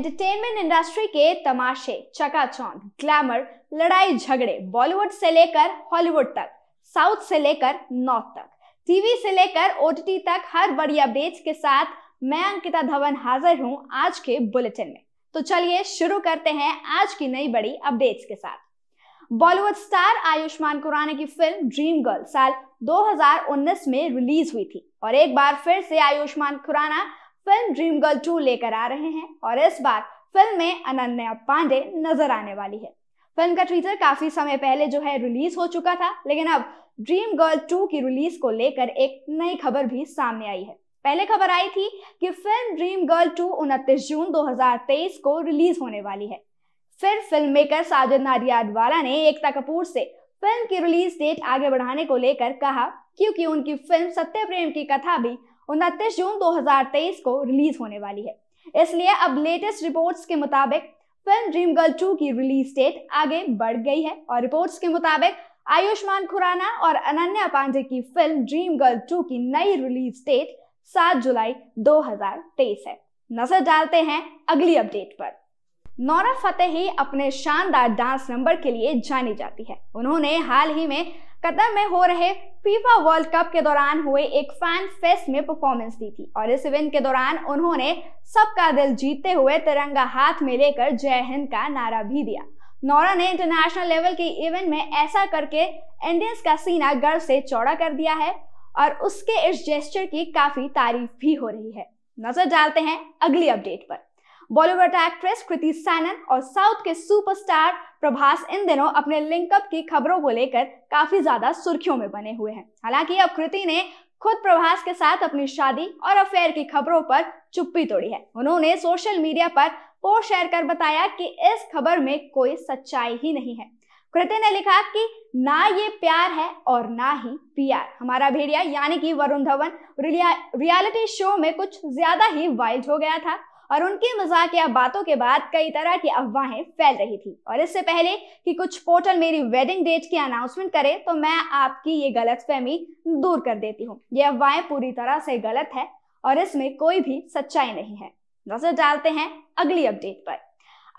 Entertainment industry के तमाशे चकाचौंध ग्लैमर लड़ाई झगड़े बॉलीवुड से लेकर हॉलीवुड तक साउथ से लेकर नॉर्थ तक टीवी से लेकर ओटीटी तक हर बड़ी अपडेट के साथ मैं अंकिता धवन हाजिर हूँ आज के बुलेटिन में तो चलिए शुरू करते हैं आज की नई बड़ी अपडेट्स के साथ बॉलीवुड स्टार आयुष्मान खुराना की फिल्म ड्रीम गर्ल साल 2019 में रिलीज हुई थी और एक बार फिर से Ayushmann Khurrana film dream girl two लेकर आ रहे हैं और इस बार फिल्म में अनन्या पांडे नजर आने वाली है फिल्म का ट्वीजर काफी समय पहले जो है रिलीज हो चुका था लेकिन अब ड्रीम गर्ल टू की रिलीज को लेकर एक नई खबर भी सामने आई है पहले खबर आई थी कि फिल्म ड्रीम गर्ल टू उनतीस जून 2023 को रिलीज होने वाली है फिर फिल्म मेकर साजिद नाडियाडवाला ने एकता कपूर से फिल्म की रिलीज डेट आगे बढ़ाने को लेकर कहा क्योंकि उनकी फिल्म सत्य प्रेम की कथा भी उनतीस जून 2023 को रिलीज होने वाली है इसलिए अब लेटेस्ट रिपोर्ट्स के मुताबिक फिल्म ड्रीम गर्ल टू की रिलीज डेट आगे बढ़ गई है और रिपोर्ट्स के मुताबिक आयुष्मान खुराना और अनन्या पांडे की फिल्म ड्रीम गर्ल टू की नई रिलीज डेट 7 जुलाई 2023 है नजर डालते हैं अगली अपडेट पर नौरा फतेही अपने शानदार डांस नंबर के लिए जानी जाती है उन्होंने हाल ही में कतर में हो रहे फीफा वर्ल्ड कप के दौरान हुए एक फैन फेस्ट में परफॉर्मेंस दी थी और इस इवेंट के दौरान उन्होंने सबका दिल जीतते हुए तिरंगा हाथ में लेकर जय हिंद का नारा भी दिया नौरा ने इंटरनेशनल लेवल के इवेंट में ऐसा करके इंडियंस का सीना गर्व से चौड़ा कर दिया है और उसके इस जेस्टर की काफी तारीफ भी हो रही है नजर डालते हैं अगली अपडेट पर बॉलीवुड एक्ट्रेस कृति सैनन और साउथ के सुपरस्टार प्रभास इन दिनों अपने लिंकअप की खबरों को लेकर काफी ज्यादा सुर्खियों में बने हुए हैं हालांकि अब कृति ने खुद प्रभास के साथ अपनी शादी और अफेयर की खबरों पर चुप्पी तोड़ी है उन्होंने सोशल मीडिया पर पोस्ट शेयर कर बताया कि इस खबर में कोई सच्चाई ही नहीं है कृति ने लिखा कि ना ये प्यार है और ना ही पीआर हमारा भेड़िया यानी कि वरुण धवन रियलिटी शो में कुछ ज्यादा ही वाइल्ड हो गया था और उनकी मजाकिया बातों के बाद कई तरह की अफवाहें फैल रही थी और इससे पहले कि कुछ पोर्टल मेरी वेडिंग डेट की अनाउंसमेंट करे तो मैं आपकी ये गलत फहमी दूर कर देती हूँ ये अफवाहें पूरी तरह से गलत है और इसमें कोई भी सच्चाई नहीं है नजर डालते हैं अगली अपडेट पर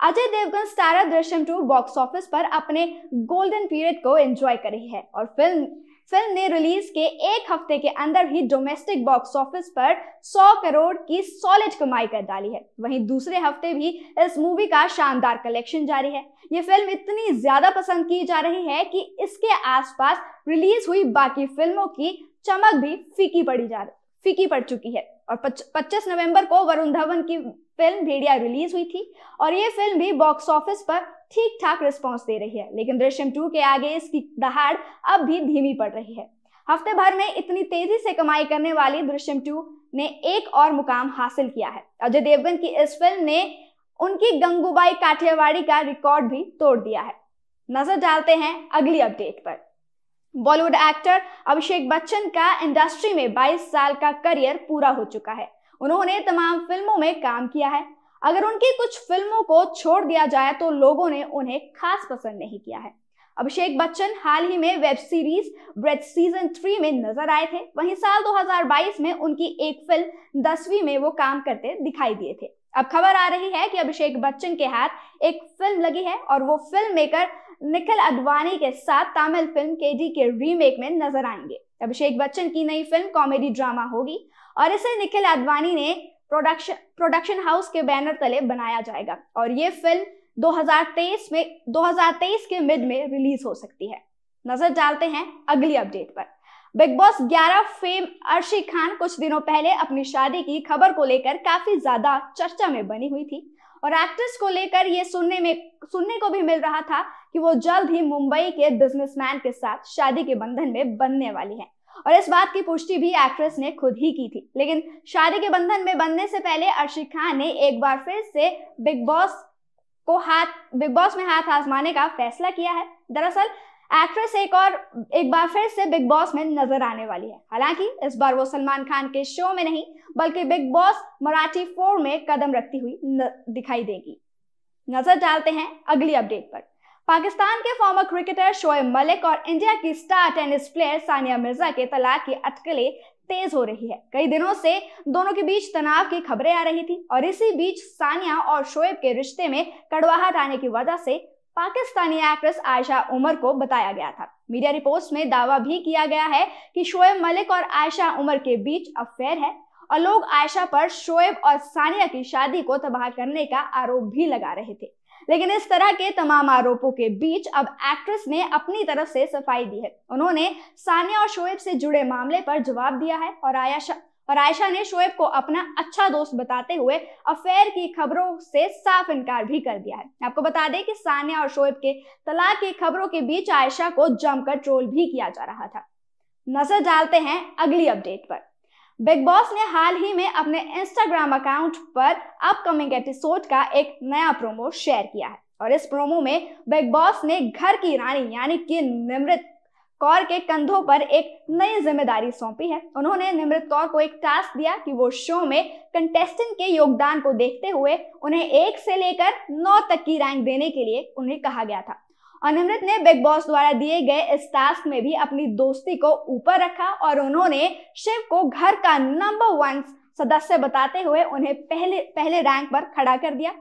Ajay Devgn starrer Drishyam two box office पर अपने गोल्डन पीरियड को एंजॉय कर रही है और फिल्म फिल्म ने रिलीज के एक हफ्ते के अंदर ही डोमेस्टिक बॉक्स ऑफिस पर 100 करोड़ की सॉलिड कमाई कर डाली है वहीं दूसरे हफ्ते भी इस मूवी का शानदार कलेक्शन जारी है ये फिल्म इतनी ज्यादा पसंद की जा रही है कि इसके आसपास रिलीज हुई बाकी फिल्मों की चमक भी फीकी पड़ी जा रही फीकी पड़ चुकी है और 25 नवंबर को वरुण धवन की फिल्म भेड़िया रिलीज हुई थी और ये फिल्म भी बॉक्स ऑफिस पर ठीक ठाक रिस्पॉन्स दे रही है लेकिन दृश्यम टू के आगे इसकी दहाड़ अब भी धीमी पड़ रही है हफ्ते भर में इतनी तेजी से कमाई करने वाली दृश्यम टू ने एक और मुकाम हासिल किया है अजय देवगन की इस फिल्म ने उनकी गंगूबाई काठियावाड़ी का रिकॉर्ड भी तोड़ दिया है नजर डालते हैं अगली अपडेट पर बॉलीवुड एक्टर अभिषेक बच्चन का इंडस्ट्री में 22 साल का करियर पूरा हो चुका है उन्होंने तमाम फिल्मों में काम किया है अगर उनकी कुछ फिल्मों को छोड़ दिया जाए तो लोगों ने उन्हें खास पसंद नहीं किया है अभिषेक बच्चन हाल ही में web series breathe season three में नजर आए थे वहीं साल 2022 में उनकी एक फिल्म दसवीं में वो काम करते दिखाई दिए थे अब खबर आ रही है कि अभिषेक बच्चन के हाथ एक फिल्म लगी है और वो फिल्म मेकर निखिल अडवाणी के साथ तमिल फिल्म के के रीमेक में नजर आएंगे अभिषेक बच्चन की नई फिल्म कॉमेडी ड्रामा होगी और इसे निखिल अडवाणी ने प्रोडक्शन प्रोडक्शन हाउस के बैनर तले बनाया जाएगा और ये फिल्म 2023 में 2023 के मिड में रिलीज हो सकती है नजर डालते हैं अगली अपडेट पर Bigg Boss 11 fame Arshi Khan कुछ दिनों पहले अपनी शादी की खबर को लेकर काफी ज्यादा चर्चा में बनी हुई थी और एक्ट्रेस को लेकर ये सुनने में सुनने को भी मिल रहा था कि वो जल्द ही मुंबई के बिजनेसमैन के साथ शादी के बंधन में बनने वाली हैं और इस बात की पुष्टि भी एक्ट्रेस ने खुद ही की थी लेकिन शादी के बंधन में बनने से पहले अर्शी खान ने एक बार फिर से बिग बॉस को हाथ बिग बॉस में हाथ आजमाने का फैसला किया है दरअसल एक्ट्रेस एक और एक बार फिर से बिग बॉस में नजर आने वाली है हालांकि इस बार वो सलमान खान के शो में नहीं बल्कि बिग बॉस मराठी फोर में कदम रखती हुई दिखाई देगी नजर डालते हैं अगली अपडेट पर पाकिस्तान के फॉर्मर क्रिकेटर शोएब मलिक और इंडिया की star tennis player Sania Mirza के तलाक की अटकलें तेज हो रही है कई दिनों से दोनों के बीच तनाव की खबरें आ रही थी और इसी बीच सानिया और शोएब के रिश्ते में कड़वाहट आने की वजह से पाकिस्तानी एक्ट्रेस आयशा उमर को बताया गया था मीडिया रिपोर्ट्स में दावा भी किया गया है कि शोएब मलिक और आयशा उमर के बीच अफेयर है और लोग आयशा पर शोएब और सानिया की शादी को तबाह करने का आरोप भी लगा रहे थे लेकिन इस तरह के तमाम आरोपों के बीच अब एक्ट्रेस ने अपनी तरफ से सफाई दी है उन्होंने सानिया और शोएब से जुड़े मामले पर जवाब दिया है और आयशा और आयशा ने शोएब को अपना अच्छा दोस्त बताते हुए अफेयर की खबरों से साफ इनकार भी कर दिया है आपको बता दें कि सानिया और शोएब के तलाक की खबरों के बीच आयशा को जमकर ट्रोल भी किया जा रहा था नजर डालते हैं अगली अपडेट पर बिग बॉस ने हाल ही में अपने इंस्टाग्राम अकाउंट पर अपकमिंग एपिसोड का एक नया प्रोमो शेयर किया है और इस प्रोमो में बिग बॉस ने घर की रानी यानी कि निमृत कौर के कंधों पर एक नई जिम्मेदारी सौंपी है उन्होंने निमृत कौर को एक टास्क दिया कि वो शो में कंटेस्टेंट के योगदान को देखते हुए उन्हें एक से लेकर नौ तक की रैंक देने के लिए उन्हें कहा गया था अनिमृत ने बिग बॉस द्वारा दिए गए इस टास्क में भी अपनी दोस्ती को ऊपर रखा और उन्होंने शिव को घर का नंबर वन सदस्य बताते हुए उन्हें पहले पहले रैंक पर खड़ा कर दिया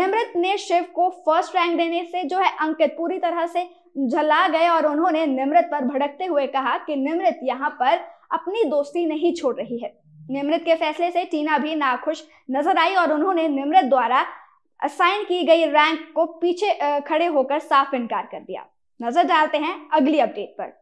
निमृत ने शिव को फर्स्ट रैंक देने से जो है अंकित पूरी तरह से झला गए और उन्होंने निमृत पर भड़कते हुए कहा कि निमृत यहाँ पर अपनी दोस्ती नहीं छोड़ रही है निमृत के फैसले से टीना भी नाखुश नजर आई और उन्होंने निमृत द्वारा असाइन की गई रैंक को पीछे खड़े होकर साफ इनकार कर दिया नजर डालते हैं अगली अपडेट पर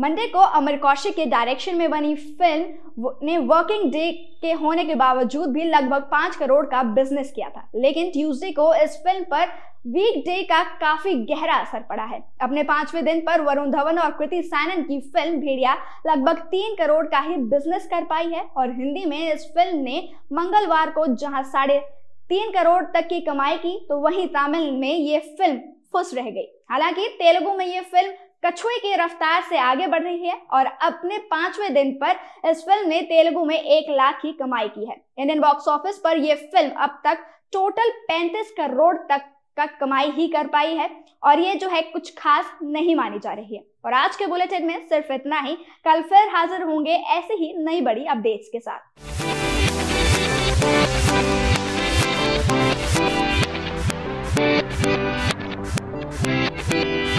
मंडे को अमर कौशिक के डायरेक्शन में बनी फिल्म ने वर्किंग डे के होने के बावजूद भी लगभग पांच करोड़ का बिजनेस किया था लेकिन ट्यूसडे को इस फिल्म पर वीक डे का काफी गहरा असर पड़ा है अपने पांचवें दिन पर वरुण धवन और कृति सैनन की फिल्म भेड़िया लगभग तीन करोड़ का ही बिजनेस कर पाई है और हिंदी में इस फिल्म ने मंगलवार को जहां साढ़े तीन करोड़ तक की कमाई की तो वहीं तमिल में ये फिल्म फुस रह गई हालांकि तेलुगु में ये फिल्म कछुए की रफ्तार से आगे बढ़ रही है और अपने पांचवें दिन पर इस फिल्म ने तेलुगु में एक लाख की कमाई की है इंडियन बॉक्स ऑफिस पर यह फिल्म अब तक टोटल पैंतीस करोड़ तक का कमाई ही कर पाई है और ये जो है कुछ खास नहीं मानी जा रही है और आज के बुलेटिन में सिर्फ इतना ही कल फिर हाजिर होंगे ऐसे ही नई बड़ी अपडेट्स के साथ Thank you.